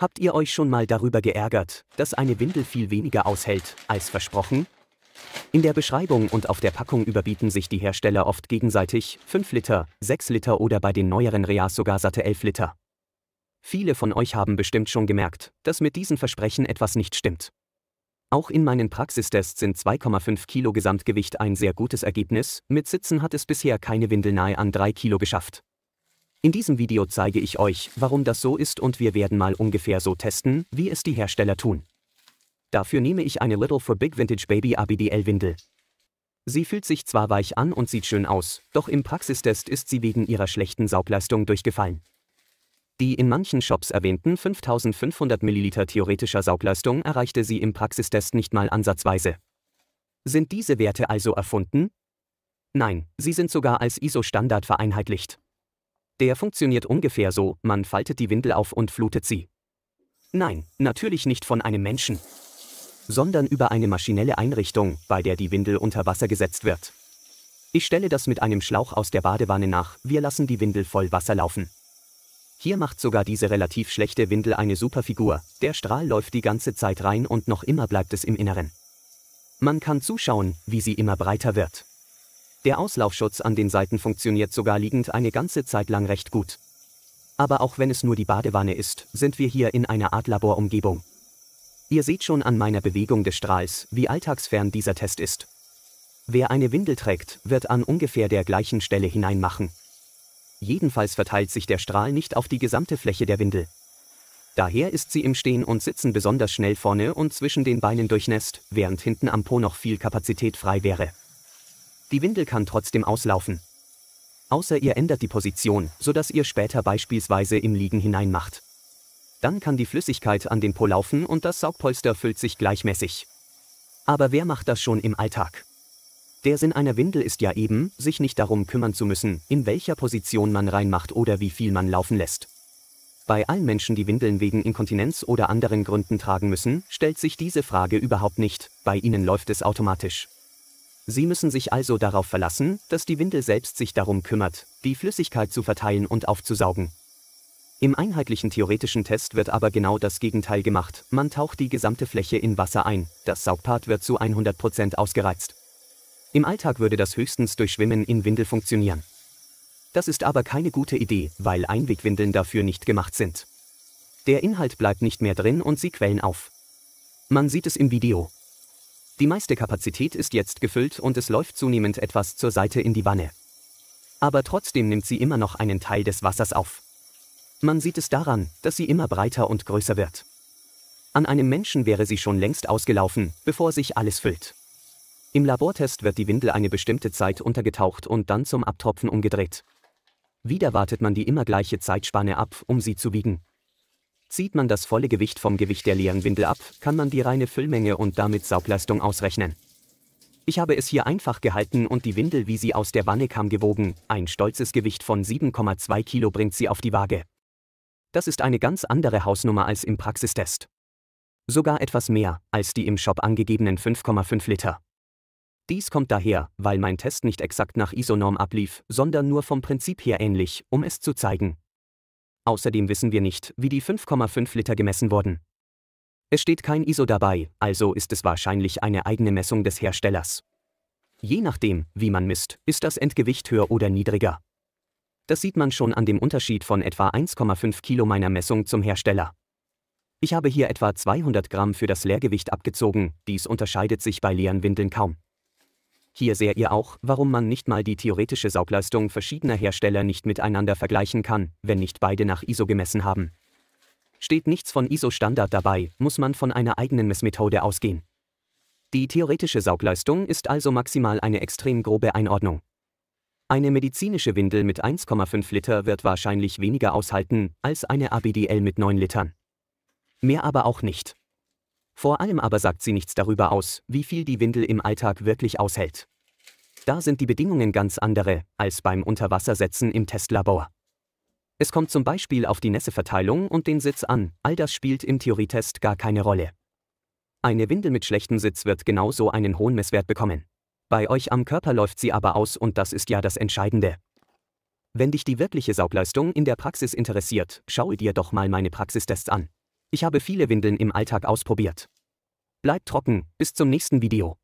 Habt ihr euch schon mal darüber geärgert, dass eine Windel viel weniger aushält, als versprochen? In der Beschreibung und auf der Packung überbieten sich die Hersteller oft gegenseitig 5 Liter, 6 Liter oder bei den neueren Reas sogar satte 11 Liter. Viele von euch haben bestimmt schon gemerkt, dass mit diesen Versprechen etwas nicht stimmt. Auch in meinen Praxistests sind 2,5 Kilo Gesamtgewicht ein sehr gutes Ergebnis, mit Sitzen hat es bisher keine Windel nahe an 3 Kilo geschafft. In diesem Video zeige ich euch, warum das so ist und wir werden mal ungefähr so testen, wie es die Hersteller tun. Dafür nehme ich eine Little for Big Vintage Baby ABDL Windel. Sie fühlt sich zwar weich an und sieht schön aus, doch im Praxistest ist sie wegen ihrer schlechten Saugleistung durchgefallen. Die in manchen Shops erwähnten 5500 ml theoretischer Saugleistung erreichte sie im Praxistest nicht mal ansatzweise. Sind diese Werte also erfunden? Nein, sie sind sogar als ISO-Standard vereinheitlicht. Der funktioniert ungefähr so, man faltet die Windel auf und flutet sie. Nein, natürlich nicht von einem Menschen, sondern über eine maschinelle Einrichtung, bei der die Windel unter Wasser gesetzt wird. Ich stelle das mit einem Schlauch aus der Badewanne nach, wir lassen die Windel voll Wasser laufen. Hier macht sogar diese relativ schlechte Windel eine Superfigur, der Strahl läuft die ganze Zeit rein und noch immer bleibt es im Inneren. Man kann zuschauen, wie sie immer breiter wird. Der Auslaufschutz an den Seiten funktioniert sogar liegend eine ganze Zeit lang recht gut. Aber auch wenn es nur die Badewanne ist, sind wir hier in einer Art Laborumgebung. Ihr seht schon an meiner Bewegung des Strahls, wie alltagsfern dieser Test ist. Wer eine Windel trägt, wird an ungefähr der gleichen Stelle hineinmachen. Jedenfalls verteilt sich der Strahl nicht auf die gesamte Fläche der Windel. Daher ist sie im Stehen und Sitzen besonders schnell vorne und zwischen den Beinen durchnässt, während hinten am Po noch viel Kapazität frei wäre. Die Windel kann trotzdem auslaufen. Außer ihr ändert die Position, sodass ihr später beispielsweise im Liegen hineinmacht. Dann kann die Flüssigkeit an den Po laufen und das Saugpolster füllt sich gleichmäßig. Aber wer macht das schon im Alltag? Der Sinn einer Windel ist ja eben, sich nicht darum kümmern zu müssen, in welcher Position man reinmacht oder wie viel man laufen lässt. Bei allen Menschen, die Windeln wegen Inkontinenz oder anderen Gründen tragen müssen, stellt sich diese Frage überhaupt nicht, bei ihnen läuft es automatisch. Sie müssen sich also darauf verlassen, dass die Windel selbst sich darum kümmert, die Flüssigkeit zu verteilen und aufzusaugen. Im einheitlichen theoretischen Test wird aber genau das Gegenteil gemacht, man taucht die gesamte Fläche in Wasser ein, das Saugpart wird zu 100% ausgereizt. Im Alltag würde das höchstens durch Schwimmen in Windel funktionieren. Das ist aber keine gute Idee, weil Einwegwindeln dafür nicht gemacht sind. Der Inhalt bleibt nicht mehr drin und sie quellen auf. Man sieht es im Video. Die meiste Kapazität ist jetzt gefüllt und es läuft zunehmend etwas zur Seite in die Wanne. Aber trotzdem nimmt sie immer noch einen Teil des Wassers auf. Man sieht es daran, dass sie immer breiter und größer wird. An einem Menschen wäre sie schon längst ausgelaufen, bevor sich alles füllt. Im Labortest wird die Windel eine bestimmte Zeit untergetaucht und dann zum Abtropfen umgedreht. Wieder wartet man die immer gleiche Zeitspanne ab, um sie zu wiegen. Zieht man das volle Gewicht vom Gewicht der leeren Windel ab, kann man die reine Füllmenge und damit Saugleistung ausrechnen. Ich habe es hier einfach gehalten und die Windel, wie sie aus der Wanne kam, gewogen. Ein stolzes Gewicht von 7,2 Kilo bringt sie auf die Waage. Das ist eine ganz andere Hausnummer als im Praxistest. Sogar etwas mehr als die im Shop angegebenen 5,5 Liter. Dies kommt daher, weil mein Test nicht exakt nach ISO-Norm ablief, sondern nur vom Prinzip her ähnlich, um es zu zeigen, Außerdem wissen wir nicht, wie die 5,5 Liter gemessen wurden. Es steht kein ISO dabei, also ist es wahrscheinlich eine eigene Messung des Herstellers. Je nachdem, wie man misst, ist das Endgewicht höher oder niedriger. Das sieht man schon an dem Unterschied von etwa 1,5 Kilo meiner Messung zum Hersteller. Ich habe hier etwa 200 Gramm für das Leergewicht abgezogen, dies unterscheidet sich bei leeren Windeln kaum. Hier seht ihr auch, warum man nicht mal die theoretische Saugleistung verschiedener Hersteller nicht miteinander vergleichen kann, wenn nicht beide nach ISO gemessen haben. Steht nichts von ISO-Standard dabei, muss man von einer eigenen Messmethode ausgehen. Die theoretische Saugleistung ist also maximal eine extrem grobe Einordnung. Eine medizinische Windel mit 1,5 Liter wird wahrscheinlich weniger aushalten als eine ABDL mit 9 Litern. Mehr aber auch nicht. Vor allem aber sagt sie nichts darüber aus, wie viel die Windel im Alltag wirklich aushält. Da sind die Bedingungen ganz andere, als beim Unterwassersetzen im Testlabor. Es kommt zum Beispiel auf die Nässeverteilung und den Sitz an, all das spielt im Theorietest gar keine Rolle. Eine Windel mit schlechtem Sitz wird genauso einen hohen Messwert bekommen. Bei euch am Körper läuft sie aber aus und das ist ja das Entscheidende. Wenn dich die wirkliche Saugleistung in der Praxis interessiert, schaue dir doch mal meine Praxistests an. Ich habe viele Windeln im Alltag ausprobiert. Bleibt trocken, bis zum nächsten Video.